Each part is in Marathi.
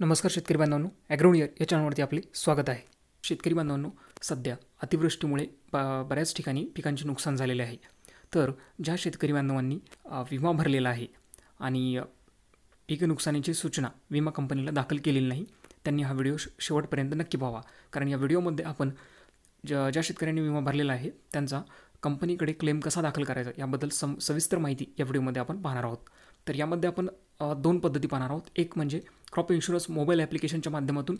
नमस्कार शेतकरी बांधवांनो ॲग्रोनियर या चॅनलवरती आपले स्वागत आहे शेतकरी बांधवांनो सध्या अतिवृष्टीमुळे ब बऱ्याच ठिकाणी पिकांचे नुकसान झालेले आहे तर ज्या शेतकरी बांधवांनी विमा भरलेला आहे आणि पीक नुकसानीची सूचना विमा कंपनीला दाखल केलेली नाही त्यांनी हा व्हिडिओ शेवटपर्यंत नक्की पाहावा कारण या व्हिडिओमध्ये आपण ज्या ज्या शेतकऱ्यांनी विमा भरलेला आहे त्यांचा कंपनीकडे क्लेम कसा दाखल करायचा याबद्दल सम सविस्तर माहिती या व्हिडिओमध्ये आपण पाहणार आहोत तर यामध्ये आपण दोन पद्धती पाहणार आहोत एक म्हणजे क्रॉप इन्शुरन्स मोबाईल ॲप्लिकेशनच्या माध्यमातून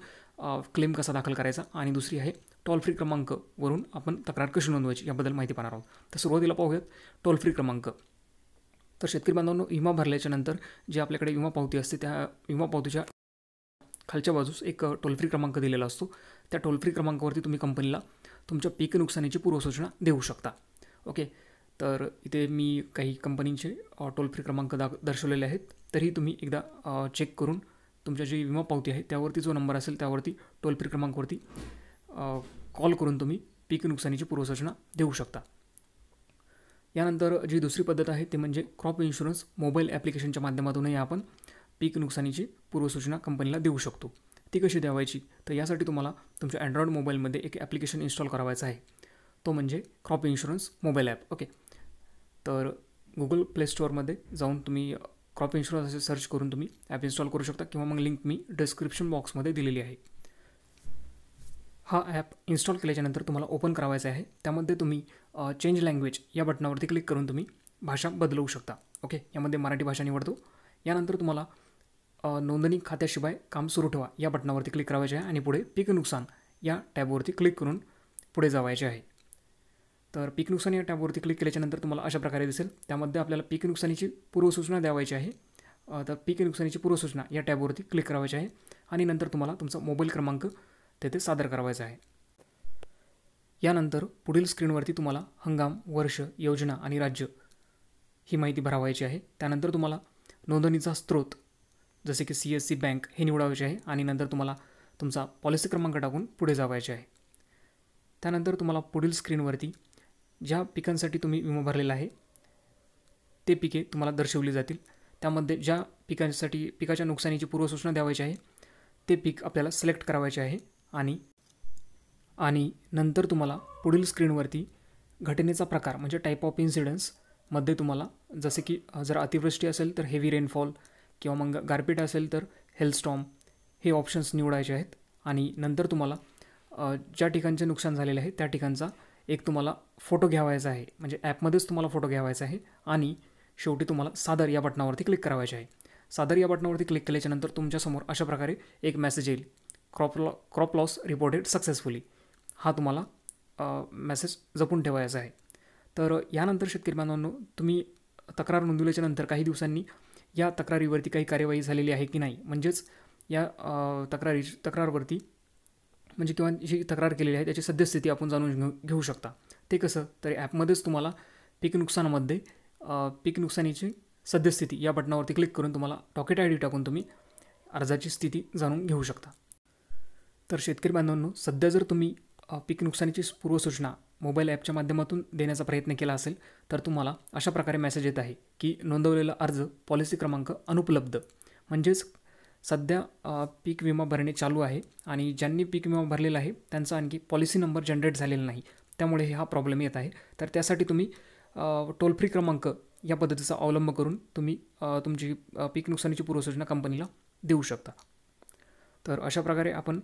क्लेम कसा दाखल करायचा आणि दुसरी आहे टोल फ्री क्रमांकवरून आपण तक्रार कशी नोंदवायची याबद्दल माहिती पाहणार आहोत तर सुरुवातीला पाहूयात टोल फ्री क्रमांक तर शेतकरी बांधवांनो विमा भरल्याच्या नंतर जे आपल्याकडे विमा पावती असते त्या विमा पावतीच्या खालच्या बाजूस एक टोल फ्री क्रमांक दिलेला असतो त्या टोल फ्री क्रमांकावरती तुम्ही कंपनीला तुमच्या पीक नुकसानीची पूर्वसूचना देऊ शकता ओके तर इथे मी काही कंपनींचे टोल फ्री क्रमांक दा दर्शवलेले आहेत तरीही तुम्ही एकदा चेक करून तुमच्या जी विमा पावती आहे त्यावरती जो नंबर असेल त्यावरती टोल फ्री क्रमांकवरती कॉल करून तुम्ही पीक नुकसानीची पूर्वसूचना देऊ शकता यानंतर जी दुसरी पद्धत आहे ती म्हणजे क्रॉप इन्शुरन्स मोबाईल ॲप्लिकेशनच्या माध्यमातूनही आपण पीक नुकसानीची पूर्वसूचना कंपनीला देऊ शकतो ती कशी द्यावायची तर यासाठी तुम्हाला तुमच्या अँड्रॉइड मोबाईलमध्ये एक ॲप्लिकेशन इन्स्टॉल करावायचं आहे तो म्हणजे crop insurance mobile app okay तर गुगल प्ले स्टोअरमध्ये जाऊन तुम्ही क्रॉप इन्शुरन्स असे सर्च करून तुम्ही ॲप इन्स्टॉल करू शकता किंवा मग लिंक मी डिस्क्रिप्शन बॉक्समध्ये दिलेली आहे हा ॲप इन्स्टॉल केल्याच्यानंतर तुम्हाला ओपन करावायचा आहे त्यामध्ये तुम्ही चेंज लँग्वेज या बटनावरती क्लिक करून तुम्ही भाषा बदलवू शकता ओके यामध्ये मराठी भाषा निवडतो यानंतर तुम्हाला नोंदणी खात्याशिवाय काम सुरू ठेवा या बटनावरती क्लिक करायचे आहे आणि पुढे पीक नुकसान या टॅबवरती क्लिक करून पुढे जावायचे आहे तर पीक नुकसानी या टॅबवरती क्लिक केल्याच्यानंतर तुम्हाला अशा प्रकारे दिसेल त्यामध्ये आपल्याला पीक नुकसानीची पूर्वसूचना द्यावायची आहे तर पीक नुकसानीची पूर्वसूचना या टॅबवरती क्लिक करावायची आहे आणि नंतर तुम्हाला तुमचा मोबाईल क्रमांक तेथे सादर करावायचा आहे यानंतर पुढील स्क्रीनवरती तुम्हाला हंगाम वर्ष योजना आणि राज्य ही माहिती भरावायची आहे त्यानंतर तुम्हाला नोंदणीचा स्रोत जसे की सी एस सी बँक हे निवडावायचे आहे आणि नंतर तुम्हाला तुमचा पॉलिसी क्रमांक टाकून पुढे जावायचे आहे त्यानंतर तुम्हाला पुढील स्क्रीनवरती ज्या पिकांसाठी तुम्ही विमा भरलेला आहे ते पिके तुम्हाला दर्शवली जातील त्यामध्ये ज्या पिकांसाठी पिकाच्या नुकसानीची पूर्वसूचना द्यावायची आहे ते पीक आपल्याला सिलेक्ट करावायचे आहे आणि आणि नंतर तुम्हाला पुढील स्क्रीनवरती घटनेचा प्रकार म्हणजे टाईप ऑफ इन्सिडन्समध्ये तुम्हाला जसे की जर अतिवृष्टी असेल तर हेवी रेनफॉल किंवा मग गारपीट असेल तर हेलस्टॉम हे ऑप्शन्स निवडायचे आहेत आणि नंतर तुम्हाला ज्या ठिकाणचे नुकसान झालेले आहे त्या ठिकाणचा एक तुम्हाला फोटो घ्यावायचा आहे म्हणजे ॲपमध्येच तुम्हाला फोटो घ्यावायचा आहे आणि शेवटी तुम्हाला सादर या बटनावरती क्लिक करावायचे आहे सादर या बटनावरती क्लिक केल्याच्यानंतर तुमच्यासमोर अशा प्रकारे एक मेसेज येईल crop law crop loss reported successfully हा तुम्हाला मेसेज जपून ठेवायचा आहे तर यानंतर शेतकरी बांधवांनो तुम्ही तक्रार नोंदवल्याच्यानंतर काही दिवसांनी या तक्रारीवरती काही कार्यवाही झालेली आहे की नाही म्हणजेच या तक्रारी तक्रारवरती म्हणजे किंवा जी तक्रार केलेली आहे त्याची सद्यस्थिती आपण जाणून घेऊ घेऊ शकता ते कसं तर ॲपमध्येच तुम्हाला पीक नुकसानामध्ये पीक नुकसानीची सद्यस्थिती या बटनावरती क्लिक करून तुम्हाला टॉकेट आय डी टाकून तुम्ही अर्जाची स्थिती जाणून घेऊ शकता तर शेतकरी बांधवांनो सध्या जर तुम्ही पीक नुकसानीची पूर्वसूचना मोबाईल ॲपच्या माध्यमातून देण्याचा प्रयत्न केला असेल तर तुम्हाला अशा प्रकारे मेसेज येत आहे की नोंदवलेला अर्ज पॉलिसी क्रमांक अनुपलब्ध म्हणजेच सध्या पीक विमा भरणे चालू आहे आणि ज्यांनी पीक विमा भरलेला आहे त्यांचा आणखी पॉलिसी नंबर जनरेट झालेला नाही त्यामुळे हा प्रॉब्लेम येत आहे तर त्यासाठी तुम्ही टोल फ्री क्रमांक या पद्धतीचा अवलंब करून तुम्ही तुमची पीक नुकसानीची पूर्वसूचना कंपनीला देऊ शकता तर अशा प्रकारे आपण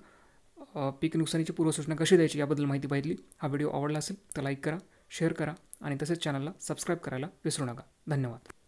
पीक नुकसानीची पूर्वसूचना कशी द्यायची याबद्दल माहिती पाहिली हा व्हिडिओ आवडला असेल तर लाईक करा शेअर करा आणि तसेच चॅनलला सबस्क्राईब करायला विसरू नका धन्यवाद